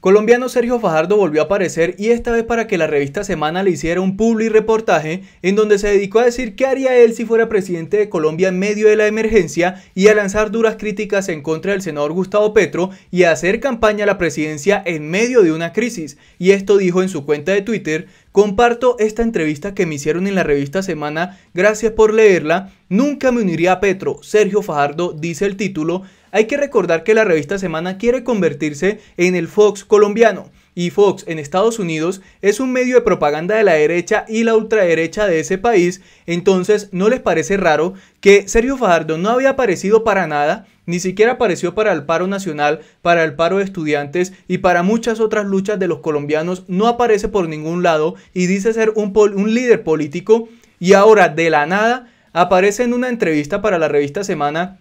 Colombiano Sergio Fajardo volvió a aparecer y esta vez para que la revista Semana le hiciera un public reportaje en donde se dedicó a decir qué haría él si fuera presidente de Colombia en medio de la emergencia y a lanzar duras críticas en contra del senador Gustavo Petro y a hacer campaña a la presidencia en medio de una crisis. Y esto dijo en su cuenta de Twitter, Comparto esta entrevista que me hicieron en la revista Semana, gracias por leerla. Nunca me uniría a Petro, Sergio Fajardo dice el título. Hay que recordar que la revista Semana quiere convertirse en el Fox colombiano y Fox en Estados Unidos es un medio de propaganda de la derecha y la ultraderecha de ese país, entonces no les parece raro que Sergio Fajardo no había aparecido para nada, ni siquiera apareció para el paro nacional, para el paro de estudiantes y para muchas otras luchas de los colombianos, no aparece por ningún lado y dice ser un, un líder político y ahora de la nada aparece en una entrevista para la revista Semana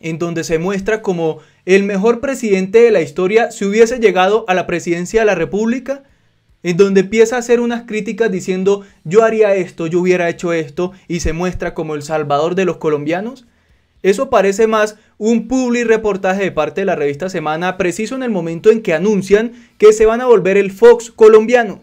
en donde se muestra como el mejor presidente de la historia si hubiese llegado a la presidencia de la República, en donde empieza a hacer unas críticas diciendo yo haría esto, yo hubiera hecho esto, y se muestra como el salvador de los colombianos. Eso parece más un publi reportaje de parte de la revista Semana, preciso en el momento en que anuncian que se van a volver el Fox colombiano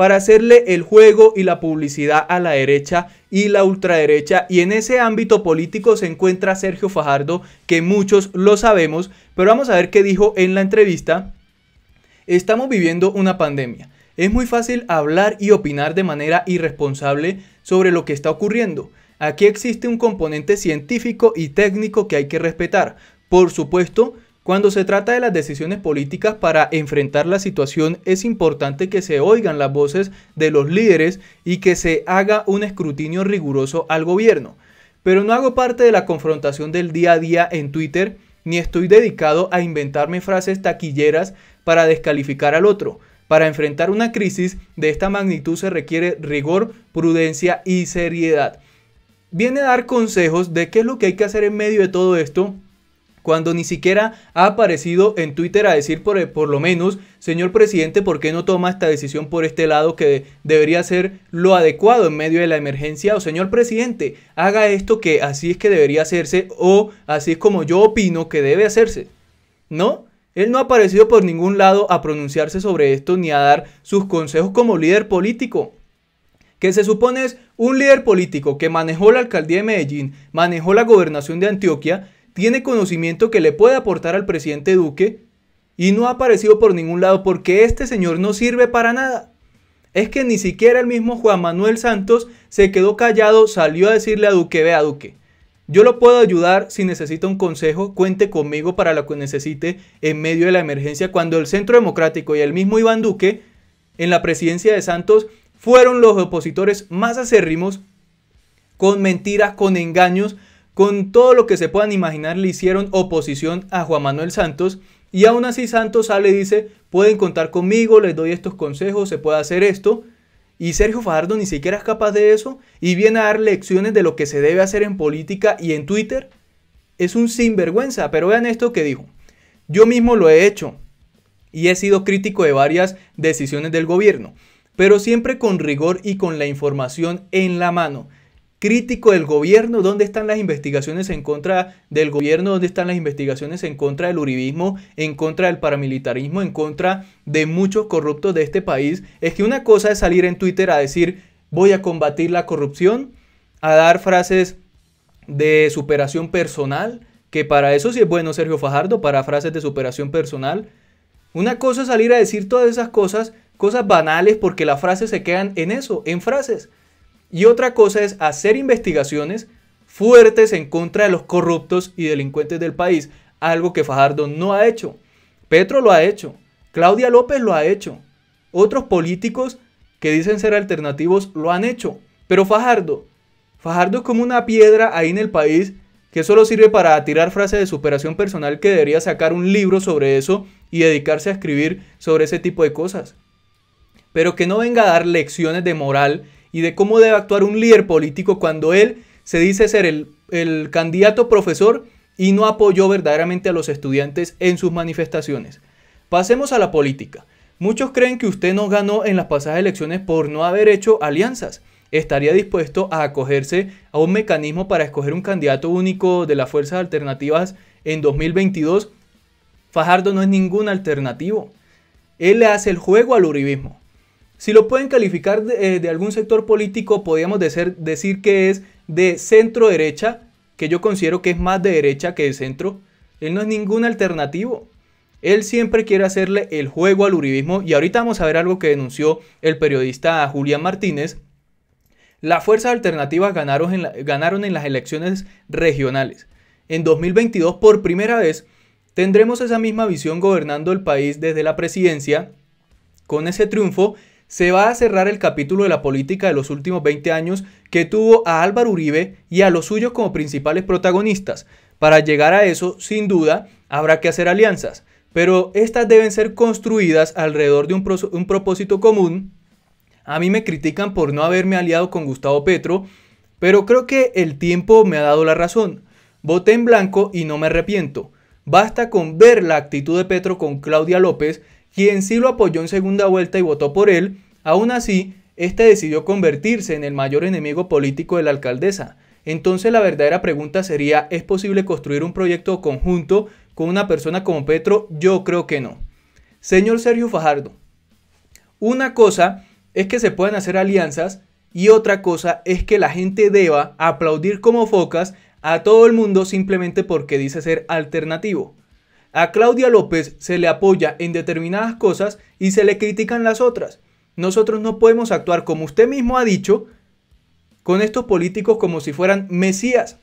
para hacerle el juego y la publicidad a la derecha y la ultraderecha. Y en ese ámbito político se encuentra Sergio Fajardo, que muchos lo sabemos, pero vamos a ver qué dijo en la entrevista. Estamos viviendo una pandemia. Es muy fácil hablar y opinar de manera irresponsable sobre lo que está ocurriendo. Aquí existe un componente científico y técnico que hay que respetar. Por supuesto, cuando se trata de las decisiones políticas para enfrentar la situación, es importante que se oigan las voces de los líderes y que se haga un escrutinio riguroso al gobierno. Pero no hago parte de la confrontación del día a día en Twitter, ni estoy dedicado a inventarme frases taquilleras para descalificar al otro. Para enfrentar una crisis de esta magnitud se requiere rigor, prudencia y seriedad. Viene a dar consejos de qué es lo que hay que hacer en medio de todo esto cuando ni siquiera ha aparecido en Twitter a decir por, lo menos, señor presidente, ¿por qué no toma esta decisión por este lado que debería ser lo adecuado en medio de la emergencia? O señor presidente, haga esto que así es que debería hacerse o así es como yo opino que debe hacerse. ¿No? Él no ha aparecido por ningún lado a pronunciarse sobre esto ni a dar sus consejos como líder político que se supone es un líder político que manejó la alcaldía de Medellín, manejó la gobernación de Antioquia, tiene conocimiento que le puede aportar al presidente Duque y no ha aparecido por ningún lado porque este señor no sirve para nada. Es que ni siquiera el mismo Juan Manuel Santos se quedó callado, salió a decirle a Duque, vea Duque, yo lo puedo ayudar si necesita un consejo, cuente conmigo para lo que necesite en medio de la emergencia, cuando el Centro Democrático y el mismo Iván Duque, en la presidencia de Santos, fueron los opositores más acérrimos, con mentiras, con engaños, con todo lo que se puedan imaginar le hicieron oposición a Juan Manuel Santos y aún así Santos sale y dice, pueden contar conmigo, les doy estos consejos, se puede hacer esto. Y Sergio Fajardo ni siquiera es capaz de eso y viene a dar lecciones de lo que se debe hacer en política y en Twitter. Es un sinvergüenza, pero vean esto que dijo. Yo mismo lo he hecho y he sido crítico de varias decisiones del gobierno, pero siempre con rigor y con la información en la mano crítico del gobierno, dónde están las investigaciones en contra del gobierno, dónde están las investigaciones en contra del uribismo, en contra del paramilitarismo, en contra de muchos corruptos de este país, es que una cosa es salir en Twitter a decir voy a combatir la corrupción, a dar frases de superación personal, que para eso sí es bueno Sergio Fajardo, para frases de superación personal. Una cosa es salir a decir todas esas cosas, cosas banales, porque las frases se quedan en eso, en frases. Y otra cosa es hacer investigaciones fuertes en contra de los corruptos y delincuentes del país, algo que Fajardo no ha hecho. Petro lo ha hecho, Claudia López lo ha hecho, otros políticos que dicen ser alternativos lo han hecho, pero Fajardo, Fajardo es como una piedra ahí en el país que solo sirve para tirar frases de superación personal que debería sacar un libro sobre eso y dedicarse a escribir sobre ese tipo de cosas. Pero que no venga a dar lecciones de moral y de cómo debe actuar un líder político cuando él se dice ser el, candidato profesor y no apoyó verdaderamente a los estudiantes en sus manifestaciones. Pasemos a la política. Muchos creen que usted no ganó en las pasadas elecciones por no haber hecho alianzas. ¿Estaría dispuesto a acogerse a un mecanismo para escoger un candidato único de las fuerzas alternativas en 2022? Fajardo no es ningún alternativo. Él le hace el juego al uribismo. Si lo pueden calificar de, eh, algún sector político, podríamos decir, que es de centro derecha, que yo considero que es más de derecha que de centro. Él no es ningún alternativo. Él siempre quiere hacerle el juego al uribismo y ahorita vamos a ver algo que denunció el periodista Julián Martínez. Las fuerzas alternativas ganaron en, ganaron en las elecciones regionales. En 2022, por primera vez, tendremos esa misma visión gobernando el país desde la presidencia. Con ese triunfo, se va a cerrar el capítulo de la política de los últimos 20 años que tuvo a Álvaro Uribe y a los suyos como principales protagonistas. Para llegar a eso, sin duda, habrá que hacer alianzas, pero estas deben ser construidas alrededor de un, un propósito común. A mí me critican por no haberme aliado con Gustavo Petro, pero creo que el tiempo me ha dado la razón. Voté en blanco y no me arrepiento. Basta con ver la actitud de Petro con Claudia López quien sí lo apoyó en segunda vuelta y votó por él, aún así, este decidió convertirse en el mayor enemigo político de la alcaldesa. Entonces la verdadera pregunta sería, ¿es posible construir un proyecto conjunto con una persona como Petro? Yo creo que no. Señor Sergio Fajardo, una cosa es que se puedan hacer alianzas y otra cosa es que la gente deba aplaudir como focas a todo el mundo simplemente porque dice ser alternativo. A Claudia López se le apoya en determinadas cosas y se le critican las otras. Nosotros no podemos actuar, como usted mismo ha dicho, con estos políticos como si fueran mesías.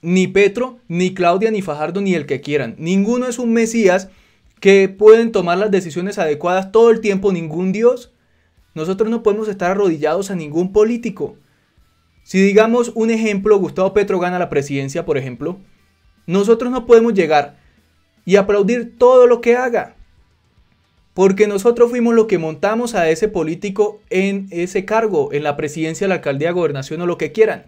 Ni Petro, ni Claudia, ni Fajardo, ni el que quieran. Ninguno es un mesías que pueden tomar las decisiones adecuadas todo el tiempo, ningún Dios. Nosotros no podemos estar arrodillados a ningún político. Si digamos un ejemplo, Gustavo Petro gana la presidencia, por ejemplo, nosotros no podemos llegar y aplaudir todo lo que haga. Porque nosotros fuimos los que montamos a ese político en ese cargo, en la presidencia, la alcaldía, gobernación o lo que quieran.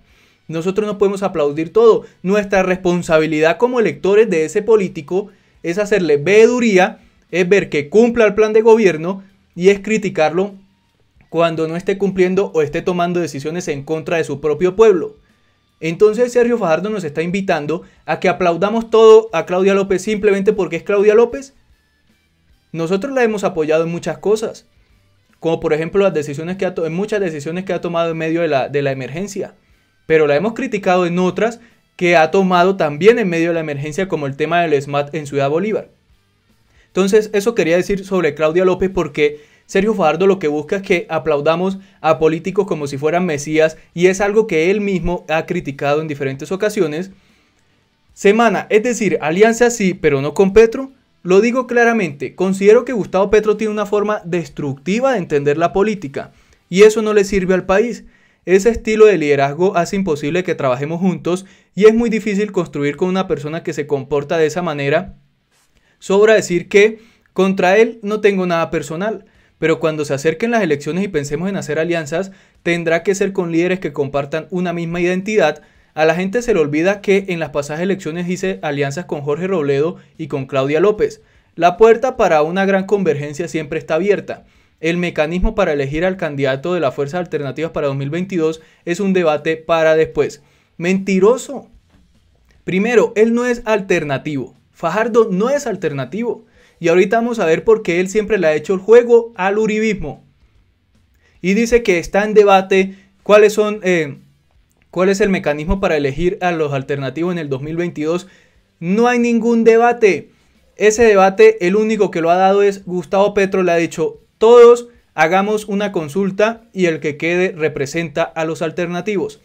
Nosotros no podemos aplaudir todo. Nuestra responsabilidad como electores de ese político es hacerle veeduría, es ver que cumpla el plan de gobierno y es criticarlo cuando no esté cumpliendo o esté tomando decisiones en contra de su propio pueblo. Entonces Sergio Fajardo nos está invitando a que aplaudamos todo a Claudia López simplemente porque es Claudia López. Nosotros la hemos apoyado en muchas cosas, como por ejemplo las decisiones que ha en muchas decisiones que ha tomado en medio de la, de la emergencia, pero la hemos criticado en otras que ha tomado también en medio de la emergencia, como el tema del SMAT en Ciudad Bolívar. Entonces, eso quería decir sobre Claudia López porque Sergio Fajardo lo que busca es que aplaudamos a políticos como si fueran mesías y es algo que él mismo ha criticado en diferentes ocasiones. Semana, es decir, alianza sí, pero no con Petro. Lo digo claramente, considero que Gustavo Petro tiene una forma destructiva de entender la política y eso no le sirve al país. Ese estilo de liderazgo hace imposible que trabajemos juntos y es muy difícil construir con una persona que se comporta de esa manera. Sobra decir que contra él no tengo nada personal pero cuando se acerquen las elecciones y pensemos en hacer alianzas, tendrá que ser con líderes que compartan una misma identidad. A la gente se le olvida que en las pasadas elecciones hice alianzas con Jorge Robledo y con Claudia López. La puerta para una gran convergencia siempre está abierta. El mecanismo para elegir al candidato de las fuerzas alternativas para 2022 es un debate para después. Mentiroso. Primero, él no es alternativo. Fajardo no es alternativo. Y ahorita vamos a ver por qué él siempre le ha hecho el juego al uribismo. Y dice que está en debate cuáles son, eh, cuál es el mecanismo para elegir a los alternativos en el 2022. No hay ningún debate. Ese debate, el único que lo ha dado es Gustavo Petro, le ha dicho, todos hagamos una consulta y el que quede representa a los alternativos.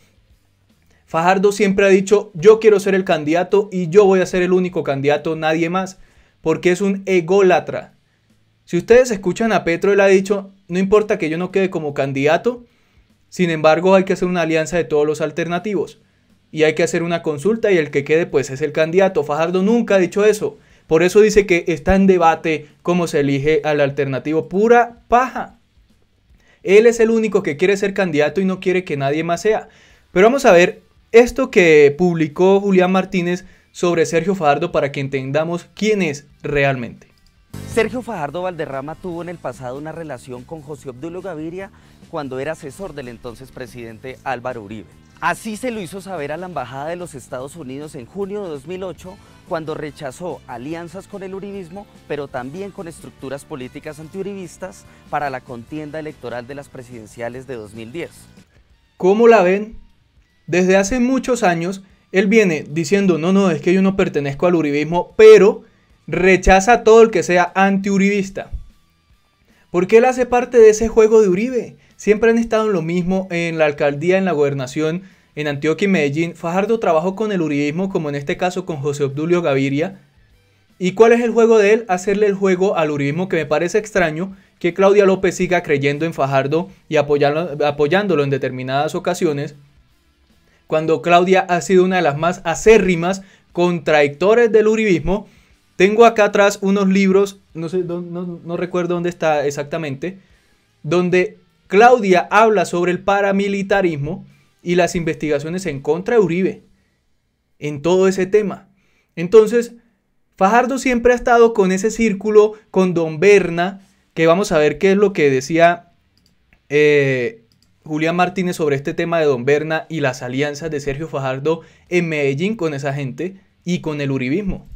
Fajardo siempre ha dicho, yo quiero ser el candidato y yo voy a ser el único candidato, nadie más porque es un ególatra. Si ustedes escuchan a Petro, él ha dicho, no importa que yo no quede como candidato, sin embargo hay que hacer una alianza de todos los alternativos y hay que hacer una consulta y el que quede pues es el candidato. Fajardo nunca ha dicho eso. Por eso dice que está en debate cómo se elige al alternativo. Pura paja. Él es el único que quiere ser candidato y no quiere que nadie más sea. Pero vamos a ver esto que publicó Julián Martínez sobre Sergio Fajardo para que entendamos quién es realmente. Sergio Fajardo Valderrama tuvo en el pasado una relación con José Obdulio Gaviria cuando era asesor del entonces presidente Álvaro Uribe. Así se lo hizo saber a la Embajada de los Estados Unidos en junio de 2008 cuando rechazó alianzas con el uribismo, pero también con estructuras políticas antiuribistas para la contienda electoral de las presidenciales de 2010. ¿Cómo la ven? Desde hace muchos años él viene diciendo, no, no, es que yo no pertenezco al uribismo, pero rechaza a todo el que sea antiuribista. qué él hace parte de ese juego de Uribe. Siempre han estado en lo mismo en la alcaldía, en la gobernación, en Antioquia y Medellín. Fajardo trabajó con el uribismo, como en este caso con José Obdulio Gaviria. ¿Y cuál es el juego de él? Hacerle el juego al uribismo, que me parece extraño que Claudia López siga creyendo en Fajardo y apoyándolo en determinadas ocasiones cuando Claudia ha sido una de las más acérrimas contradictores del uribismo. Tengo acá atrás unos libros, no, sé, recuerdo dónde está exactamente, donde Claudia habla sobre el paramilitarismo y las investigaciones en contra de Uribe, en todo ese tema. Entonces, Fajardo siempre ha estado con ese círculo, con Don Berna, que vamos a ver qué es lo que decía eh, Julián Martínez sobre este tema de Don Berna y las alianzas de Sergio Fajardo en Medellín con esa gente y con el uribismo.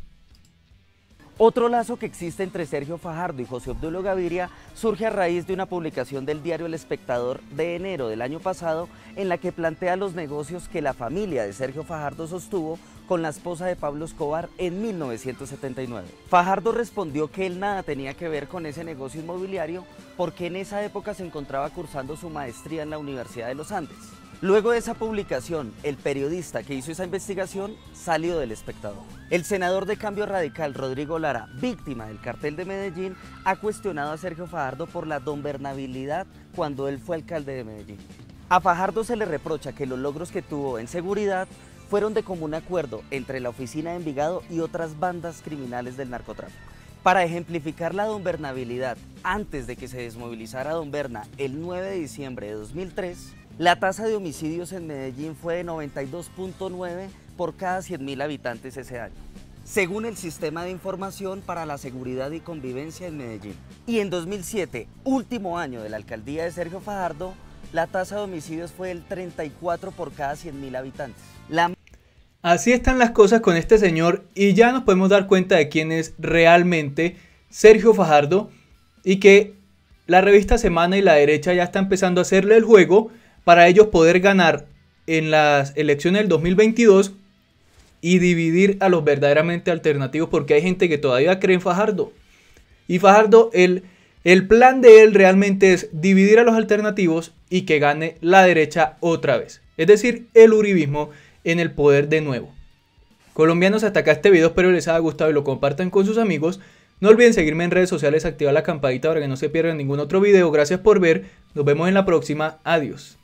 Otro lazo que existe entre Sergio Fajardo y José Obdulio Gaviria surge a raíz de una publicación del diario El Espectador de enero del año pasado en la que plantea los negocios que la familia de Sergio Fajardo sostuvo con la esposa de Pablo Escobar en 1979. Fajardo respondió que él nada tenía que ver con ese negocio inmobiliario porque en esa época se encontraba cursando su maestría en la Universidad de los Andes. Luego de esa publicación, el periodista que hizo esa investigación salió del espectador. El senador de Cambio Radical, Rodrigo Lara, víctima del cartel de Medellín, ha cuestionado a Sergio Fajardo por la donbernabilidad cuando él fue alcalde de Medellín. A Fajardo se le reprocha que los logros que tuvo en seguridad fueron de común acuerdo entre la oficina de Envigado y otras bandas criminales del narcotráfico. Para ejemplificar la donbernabilidad, antes de que se desmovilizara Don Berna el 9 de diciembre de 2003, la tasa de homicidios en Medellín fue de 92.9 por cada 100.000 habitantes ese año, según el Sistema de Información para la Seguridad y Convivencia en Medellín. Y en 2007, último año de la alcaldía de Sergio Fajardo, la tasa de homicidios fue del 34 por cada 100.000 habitantes, la Así están las cosas con este señor y ya nos podemos dar cuenta de quién es realmente Sergio Fajardo y que la revista Semana y la derecha ya está empezando a hacerle el juego para ellos poder ganar en las elecciones del 2022 y dividir a los verdaderamente alternativos porque hay gente que todavía cree en Fajardo. Y Fajardo, el, el plan de él realmente es dividir a los alternativos y que gane la derecha otra vez. Es decir, el Uribismo en el poder de nuevo. Colombianos, hasta acá este video, espero les haya gustado y lo compartan con sus amigos. No olviden seguirme en redes sociales, activar la campanita para que no se pierdan ningún otro video. Gracias por ver, nos vemos en la próxima, adiós.